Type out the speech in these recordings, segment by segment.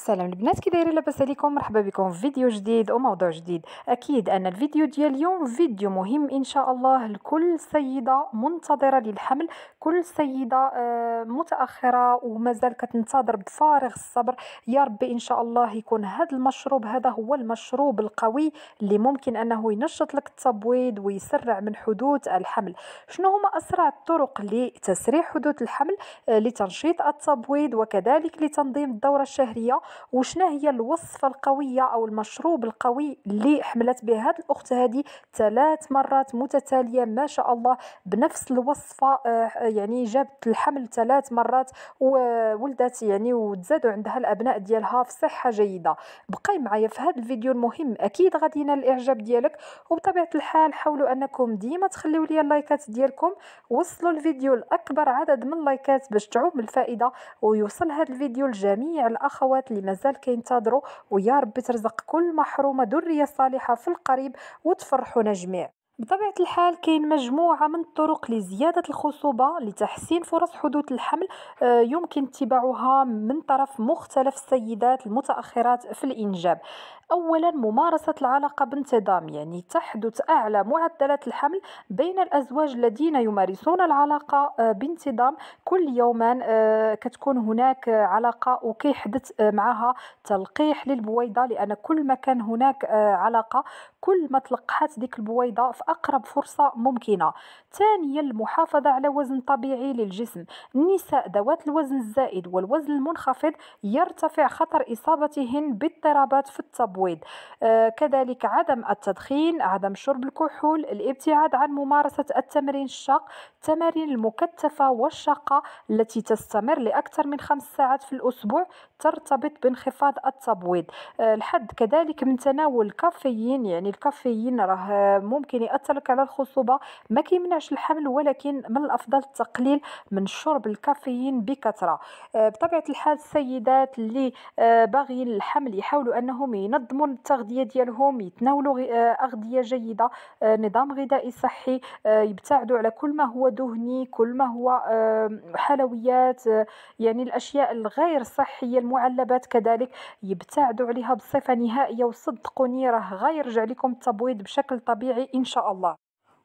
السلام البنات كي دايرين لاباس عليكم مرحبا بكم في فيديو جديد وموضوع جديد اكيد ان الفيديو ديال اليوم فيديو مهم ان شاء الله لكل سيده منتظره للحمل كل سيده آه، متاخره ومازال كتنتظر بفارغ الصبر يا ربي ان شاء الله يكون هذا المشروب هذا هو المشروب القوي اللي ممكن انه ينشط لك التبويض ويسرع من حدوث الحمل شنو هما اسرع الطرق لتسريع حدوث الحمل آه، لتنشيط التبويض وكذلك لتنظيم الدوره الشهريه وشنا هي الوصفه القويه او المشروب القوي اللي حملت به هاد الاخت هذه ثلاث مرات متتاليه ما شاء الله بنفس الوصفه آه، يعني جابت الحمل ثلاث مرات وولدت يعني وتزادوا عندها الابناء ديالها في صحه جيده بقاي معايا في هذا الفيديو المهم اكيد غادي ينال الاعجاب ديالك وبطبيعه الحال حاولوا انكم ديما تخليو لي اللايكات ديالكم وصلوا الفيديو لاكبر عدد من اللايكات باش تعوم الفائده ويوصل هذا الفيديو لجميع الاخوات اللي مازال كينتظروا ويا ربي ترزق كل محرومه ذريه صالحه في القريب وتفرحونا جميع بطبيعة الحال كاين مجموعة من الطرق لزيادة الخصوبة لتحسين فرص حدوث الحمل آه، يمكن اتباعها من طرف مختلف السيدات المتأخرات في الإنجاب أولا ممارسة العلاقة بانتظام يعني تحدث أعلى معدلات الحمل بين الأزواج الذين يمارسون العلاقة آه، بانتظام كل يوما آه، كتكون هناك علاقة وكيحدث معها تلقيح للبويضة لأن كل ما كان هناك علاقة كل ما تلقحت ديك البويضة في أقرب فرصة ممكنة ثانيا المحافظة على وزن طبيعي للجسم النساء ذوات الوزن الزائد والوزن المنخفض يرتفع خطر إصابتهن باضطرابات في التبويض آه كذلك عدم التدخين عدم شرب الكحول الابتعاد عن ممارسة التمرين الشاق التمارين المكثفة والشاقة التي تستمر لأكثر من خمس ساعات في الأسبوع ترتبط بانخفاض التبويض آه الحد كذلك من تناول الكافيين يعني الكافيين راه ممكن لك على الخصوبة ما كيمنعش الحمل ولكن من الأفضل التقليل من شرب الكافيين بكثرة آه، بطبيعة الحال السيدات اللي آه، باغيين الحمل يحاولوا أنهم ينظموا التغذية ديالهم يتناولوا آه، أغذية جيدة نظام غذائي صحي يبتعدوا على كل ما هو دهني كل ما هو حلويات يعني الأشياء الغير صحية المعلبات كذلك يبتعدوا عليها بصفة نهائية وصدقوني راه غيرجع لكم التبويض بشكل طبيعي إن شاء الله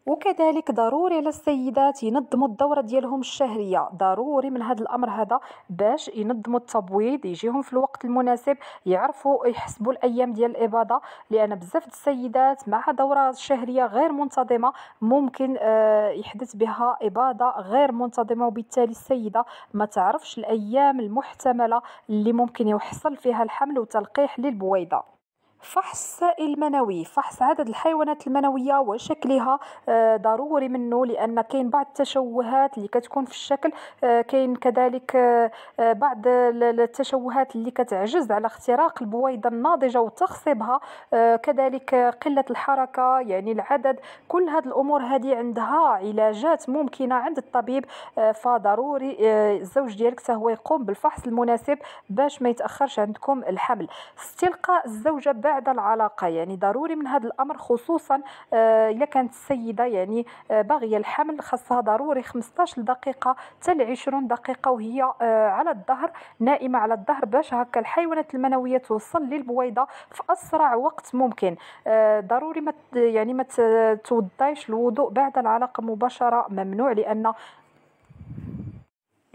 وكذلك ضروري على السيدات ينظموا الدوره ديالهم الشهريه ضروري من هذا الامر هذا باش ينظموا التبويض يجيهم في الوقت المناسب يعرفوا يحسبوا الايام ديال الاباضه لان بزاف السيدات مع دوره شهريه غير منتظمه ممكن آه، يحدث بها اباضه غير منتظمه وبالتالي السيده ما تعرفش الايام المحتمله اللي ممكن يحصل فيها الحمل وتلقيح للبويضه فحص المنوي فحص عدد الحيوانات المنويه وشكلها آه، ضروري منه لان كاين بعض التشوهات اللي كتكون في الشكل آه، كاين كذلك آه، بعض التشوهات اللي كتعجز على اختراق البويضه الناضجه وتخصيبها كذلك قله الحركه يعني العدد كل هذه الامور هذه عندها علاجات ممكنه عند الطبيب فضروري الزوج ديالك هو يقوم بالفحص المناسب باش ما يتاخرش عندكم الحمل استلقاء الزوجه بعد بعد العلاقة يعني ضروري من هذا الأمر خصوصا آه، إذا كانت السيدة يعني آه، باغية الحمل خاصها ضروري 15 دقيقة حتى 20 دقيقة وهي آه، على الظهر نائمة على الظهر باش هكا الحيوانات المنوية توصل للبويضة في أسرع وقت ممكن ضروري ما يعني ما توضيش الوضوء بعد العلاقة مباشرة ممنوع لأن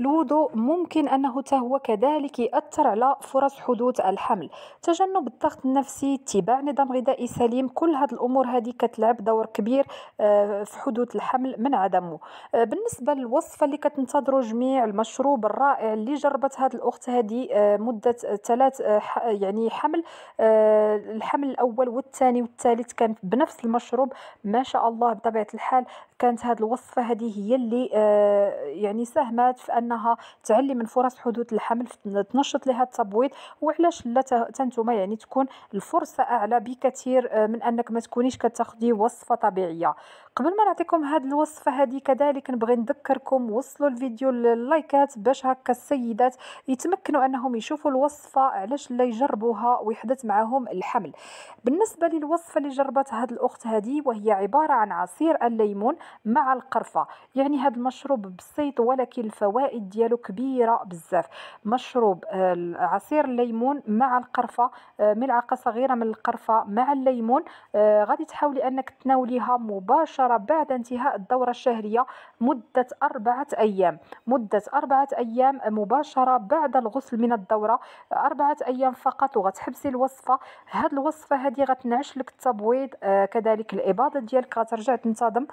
الوضوء ممكن أنه هو كذلك يأثر على فرص حدوث الحمل تجنب الضغط النفسي اتباع نظام غذائي سليم كل هذه الأمور هذه كتلعب دور كبير آه، في حدوث الحمل من عدمه آه، بالنسبة للوصفة اللي كتنتظروا جميع المشروب الرائع اللي جربت هذه الأخت هذه آه، مدة ثلاث يعني حمل الحمل الأول والثاني والثالث كان بنفس المشروب ما شاء الله بطبيعة الحال كانت هذه الوصفه هذه هي اللي آه، يعني ساهمت في انها تعلي من فرص حدوث الحمل تنشط لها التبويض وعلاش لا تنتوما يعني تكون الفرصه اعلى بكثير آه، من انك ما تكونيش كتاخدي وصفه طبيعيه قبل ما نعطيكم هذه الوصفه هذه كذلك نبغي نذكركم وصلوا الفيديو لللايكات باش هكا السيدات يتمكنوا انهم يشوفوا الوصفه علاش لا يجربوها ويحدث معهم الحمل بالنسبه للوصفه اللي جربتها هذه الاخت هذه وهي عباره عن عصير الليمون مع القرفه يعني هذا المشروب بسيط ولكن الفوائد ديالو كبيره بزاف مشروب آه، عصير الليمون مع القرفه آه، ملعقه صغيره من القرفه مع الليمون آه، غادي تحاولي انك تناوليها مباشره بعد انتهاء الدوره الشهريه مده اربعه ايام مده اربعه ايام مباشره بعد الغسل من الدوره اربعه ايام فقط وغتحبسي الوصفه هاد الوصفه هذه غتنعش لك التبويض كذلك الاباضه ديالك غترجع تنتظم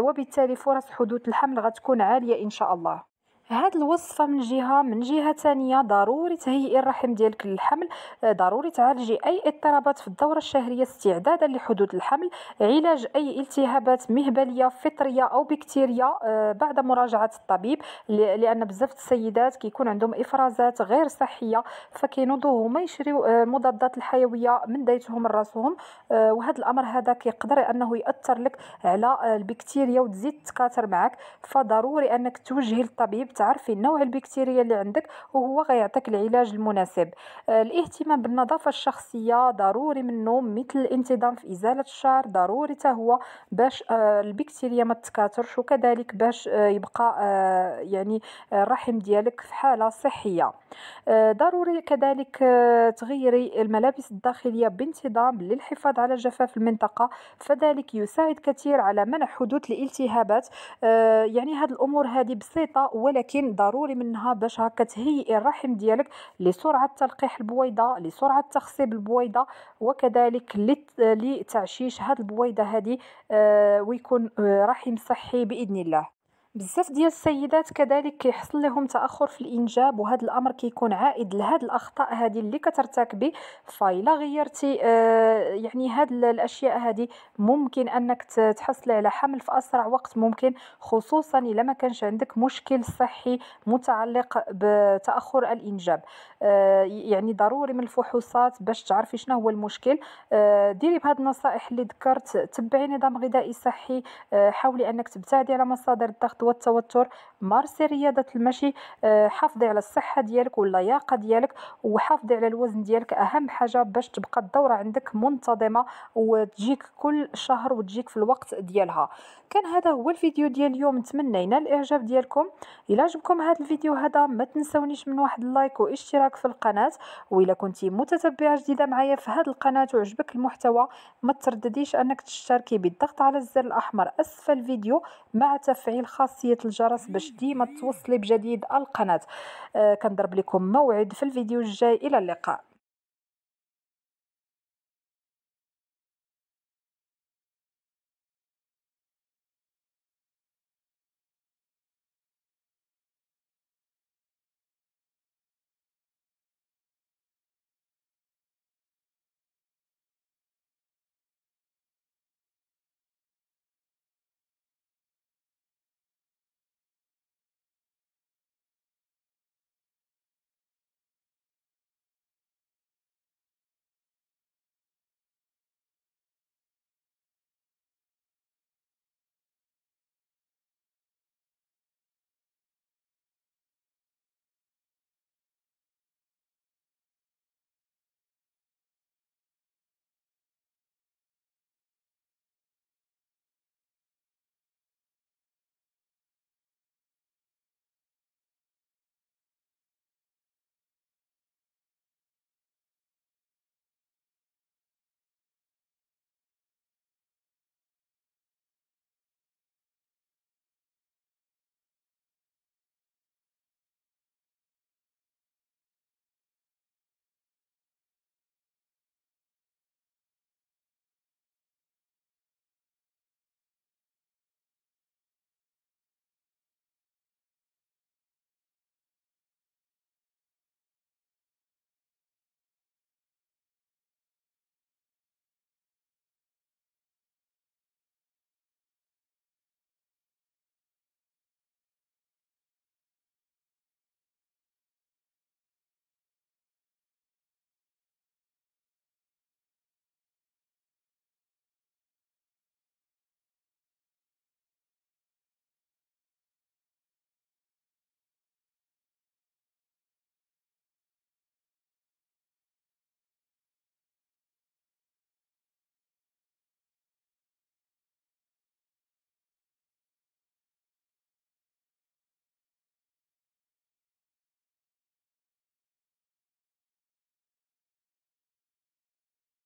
وبالتالي فرص حدوث الحمل غتكون عاليه ان شاء الله هاد الوصفه من جهه من جهه ثانيه ضروري تهيئي الرحم ديالك للحمل آه، ضروري تعالجي اي اضطرابات في الدوره الشهريه استعدادا لحدوث الحمل علاج اي التهابات مهبليه فطريه او بكتيريا آه، بعد مراجعه الطبيب لان بزاف السيدات كيكون عندهم افرازات غير صحيه فكينوضو هما يشريو المضادات آه، الحيويه من دايتهم لراسهم وهذا الامر هذا كيقدر انه ياثر لك على البكتيريا وتزيد تكاثر معك فضروري انك توجهي للطبيب تعرفي نوع البكتيريا اللي عندك وهو غيعطيك العلاج المناسب آه، الاهتمام بالنظافه الشخصيه ضروري منه مثل الانتظام في ازاله الشعر ضروري حتى هو باش آه، البكتيريا ما تكاثرش وكذلك باش آه، يبقى يعني الرحم ديالك في حاله صحيه ضروري كذلك تغيري الملابس الداخليه بانتظام للحفاظ على جفاف المنطقه فذلك يساعد كثير على منع حدوث الالتهابات يعني هذه الامور هذه بسيطه ولكن ولكن ضروري منها باش هكا تهيئي الرحم ديالك لسرعه تلقيح البويضه لسرعه تخصيب البويضه وكذلك لتعشيش هذه البويضه هذه آه، ويكون آه، رحم صحي باذن الله بزاف ديال السيدات كذلك كيحصل لهم تاخر في الانجاب وهذا الامر كيكون عائد لهاد الاخطاء هذه اللي كترتكبي فايلا غيرتي آه يعني هاد الاشياء هذه ممكن انك تحصلي على حمل في اسرع وقت ممكن خصوصا الا ما كانش عندك مشكل صحي متعلق بتاخر الانجاب آه يعني ضروري من الفحوصات باش تعرفي شنو هو المشكل آه ديري بهاد النصائح اللي ذكرت تبعي نظام غذائي صحي آه حاولي انك تبتعدي على مصادر الضغط الضغط والتوتر مارسي رياضه المشي آه، حافظي على الصحه ديالك واللياقه ديالك وحافظي على الوزن ديالك اهم حاجه باش تبقى الدوره عندك منتظمه وتجيك كل شهر وتجيك في الوقت ديالها كان هذا هو الفيديو ديال اليوم نتمنى ينال الاعجاب ديالكم الا عجبكم هذا الفيديو هذا ما تنسونيش من واحد اللايك واشتراك في القناه والا كنتي متتبعه جديده معايا في هذه القناه وعجبك المحتوى ما تردديش انك تشتركي بالضغط على الزر الاحمر اسفل الفيديو مع تفعيل خاص خاصيه الجرس باش ديما توصلي بجديد القناه آه، كنضرب لكم موعد في الفيديو الجاي الى اللقاء